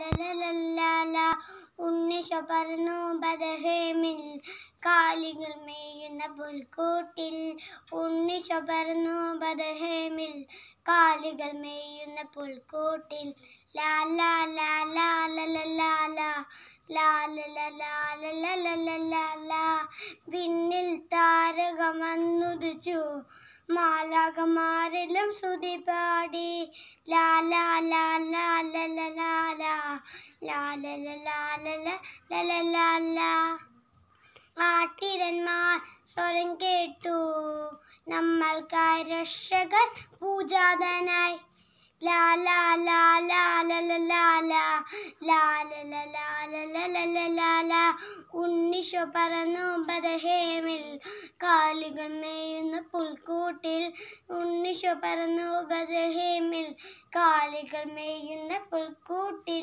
ലാലലലല്ലാല ഉണ്ണിശ പറന്നു ബദഹേമിൽ കാലികൾ മേയുന്ന പുൽക്കൂട്ടിൽ ഉണ്ണിശ പറന്നു ബദഹേമിൽ കാലികൾ മേയുന്ന പുൽക്കൂട്ടിൽ ലാലാലാലാലലലാല താരകമെന്നുദിച്ചു മാലാകമാരിലും ശ്രുതി പാടി ലാലാലാല ആട്ടിരന്മാർ സ്വരം കേട്ടു നമ്മൾക്കായി രക്ഷകൻ പൂജാതനായി ഉണ്ണിഷു പറന്നു ബദഹേമിൽ കാലുകൾ മേയുന്ന പുൽക്കൂട്ടിൽ ഉണ്ണിഷു പറന്നു ബദഹേമിൽ കാലുകൾ മേയുന്ന പുൽക്കൂട്ടിൽ